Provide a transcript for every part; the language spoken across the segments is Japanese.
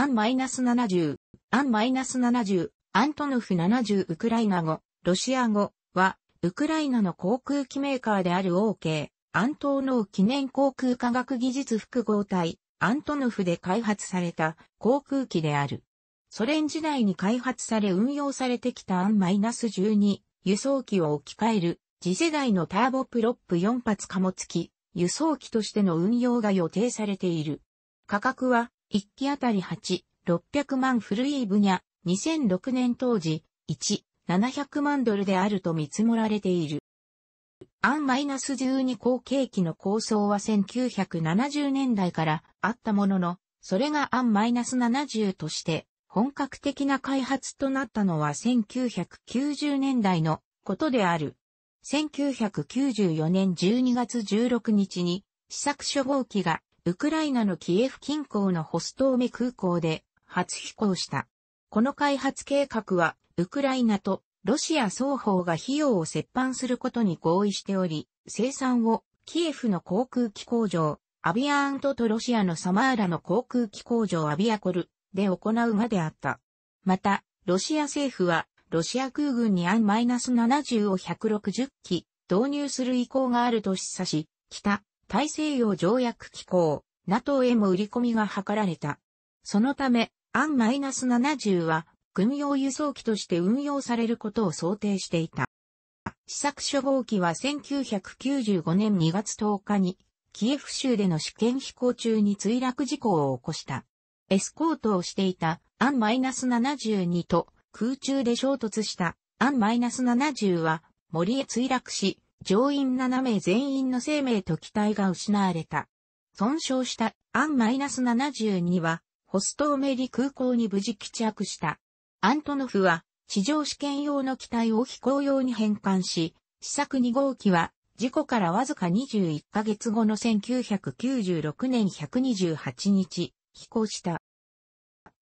アンマイナス70、アンマイナス70、アントノフ70ウクライナ語、ロシア語は、ウクライナの航空機メーカーである OK、アントーノー記念航空科学技術複合体、アントノフで開発された航空機である。ソ連時代に開発され運用されてきたアンマイナス12輸送機を置き換える次世代のターボプロップ4発貨物機輸送機としての運用が予定されている。価格は1機あたり8、600万古いブニャ、2006年当時、1、700万ドルであると見積もられている。アンマイナス -12 後継機の構想は1970年代からあったものの、それがアンマイナス -70 として本格的な開発となったのは1990年代のことである。1994年12月16日に試作初号機がウクライナのキエフ近郊のホストーメ空港で初飛行した。この開発計画は、ウクライナとロシア双方が費用を折半することに合意しており、生産をキエフの航空機工場、アビアントとロシアのサマーラの航空機工場アビアコルで行うまであった。また、ロシア政府は、ロシア空軍にナス7 0を160機導入する意向があると示唆し、北大西洋条約機構、NATO へも売り込みが図られた。そのため、アン -70 は軍用輸送機として運用されることを想定していた。試作初号機は1995年2月10日に、キエフ州での試験飛行中に墜落事故を起こした。エスコートをしていたアン -72 と空中で衝突したアン -70 は森へ墜落し、乗員7名全員の生命と機体が失われた。損傷したアン -72 は、ホストーメリ空港に無事帰着した。アントノフは、地上試験用の機体を飛行用に変換し、試作2号機は、事故からわずか21ヶ月後の1996年128日、飛行した。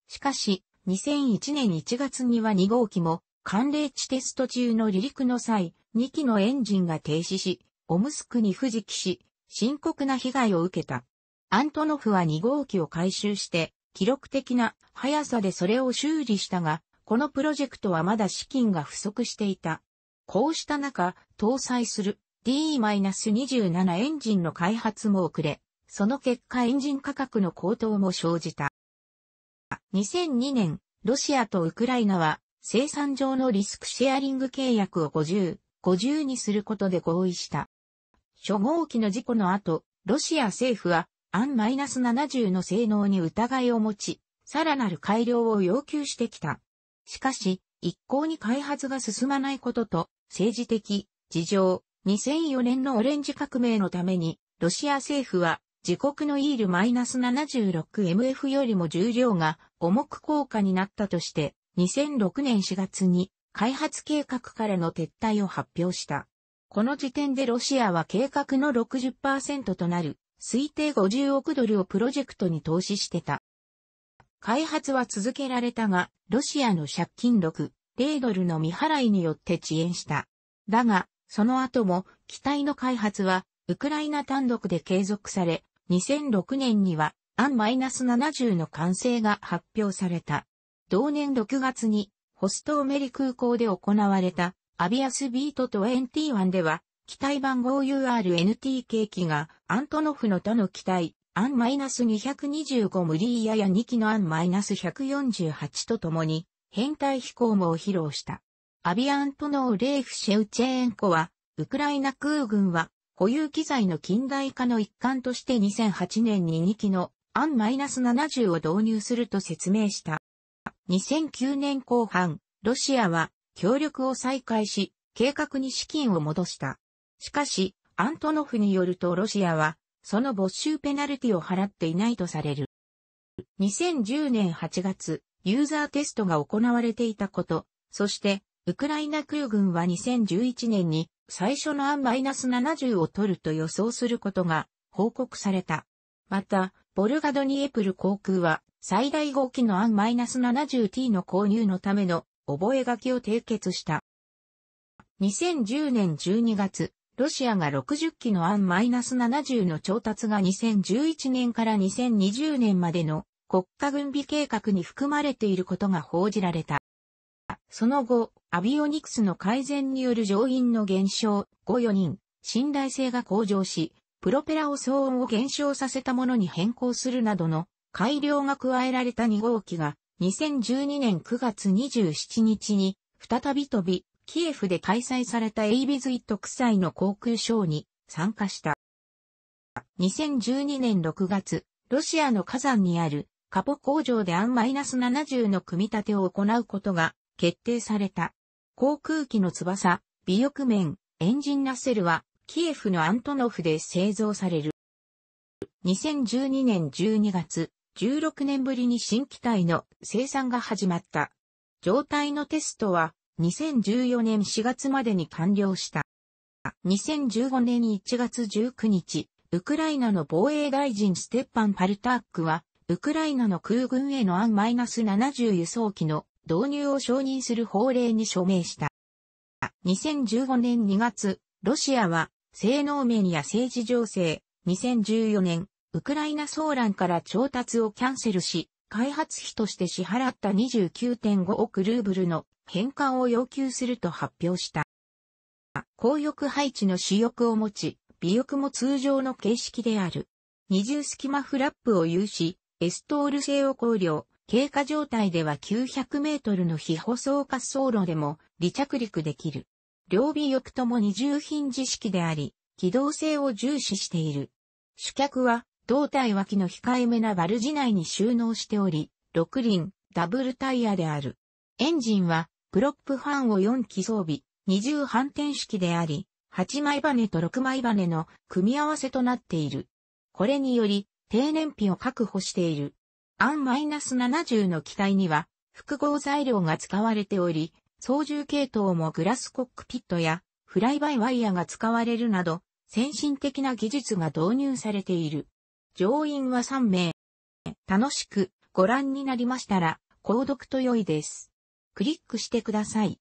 しかし、2001年1月には2号機も寒冷地テスト中の離陸の際、2機のエンジンが停止し、オムスクに不時期し、深刻な被害を受けた。アントノフは2号機を回収して、記録的な速さでそれを修理したが、このプロジェクトはまだ資金が不足していた。こうした中、搭載する D-27 エンジンの開発も遅れ、その結果エンジン価格の高騰も生じた。2002年、ロシアとウクライナは生産上のリスクシェアリング契約を50、50にすることで合意した。初号機の事故の後、ロシア政府は、アン -70 の性能に疑いを持ち、さらなる改良を要求してきた。しかし、一向に開発が進まないことと、政治的、事情、2004年のオレンジ革命のために、ロシア政府は、自国のイール -76MF よりも重量が重く効果になったとして、2006年4月に開発計画からの撤退を発表した。この時点でロシアは計画の60%となる推定50億ドルをプロジェクトに投資してた。開発は続けられたが、ロシアの借金6、0ドルの未払いによって遅延した。だが、その後も機体の開発はウクライナ単独で継続され、2006年にはアン -70 の完成が発表された。同年6月に、ホストオメリ空港で行われた、アビアスビート21では、機体番号 URNT k 機が、アントノフの他の機体、アン -225 ムリーヤや2機のアン -148 と共に、変態飛行も披露した。アビアントノー・レーフ・シェウチェーンコは、ウクライナ空軍は、保有機材の近代化の一環として2008年に2機のアン -70 を導入すると説明した。2009年後半、ロシアは協力を再開し、計画に資金を戻した。しかし、アントノフによるとロシアは、その没収ペナルティを払っていないとされる。2010年8月、ユーザーテストが行われていたこと、そして、ウクライナ空軍は2011年に最初のアンマイナス70を取ると予想することが報告された。また、ボルガドニエプル航空は最大5機のアン -70T の購入のための覚書を締結した。2010年12月、ロシアが60機のアン -70 の調達が2011年から2020年までの国家軍備計画に含まれていることが報じられた。その後、アビオニクスの改善による乗員の減少、5、4人、信頼性が向上し、プロペラを騒音を減少させたものに変更するなどの改良が加えられた2号機が2012年9月27日に再び飛び、キエフで開催されたエイビズイ特際の航空ショーに参加した。2012年6月、ロシアの火山にあるカポ工場でアンマイナス -70 の組み立てを行うことが決定された。航空機の翼、尾翼面、エンジンナッセルはキエフのアントノフで製造される。2012年12月、16年ぶりに新機体の生産が始まった。状態のテストは2014年4月までに完了した。2015年1月19日、ウクライナの防衛大臣ステッパン・パルタークは、ウクライナの空軍へのアン -70 輸送機の導入を承認する法令に署名した。2015年2月、ロシアは、性能面や政治情勢、2014年、ウクライナ騒乱から調達をキャンセルし、開発費として支払った29.5億ルーブルの返還を要求すると発表した。公翼配置の主翼を持ち、尾翼も通常の形式である。二重隙間フラップを有し、エストール製を考慮、経過状態では900メートルの非舗装滑走路でも離着陸できる。両尾翼とも二重品字式であり、機動性を重視している。主客は胴体脇の控えめなバルジ内に収納しており、6輪、ダブルタイヤである。エンジンは、プロップファンを4機装備、二重反転式であり、8枚バネと6枚バネの組み合わせとなっている。これにより、低燃費を確保している。アンマイナス -70 の機体には、複合材料が使われており、操縦系統もグラスコックピットやフライバイワイヤが使われるなど、先進的な技術が導入されている。乗員は3名。楽しくご覧になりましたら、購読と良いです。クリックしてください。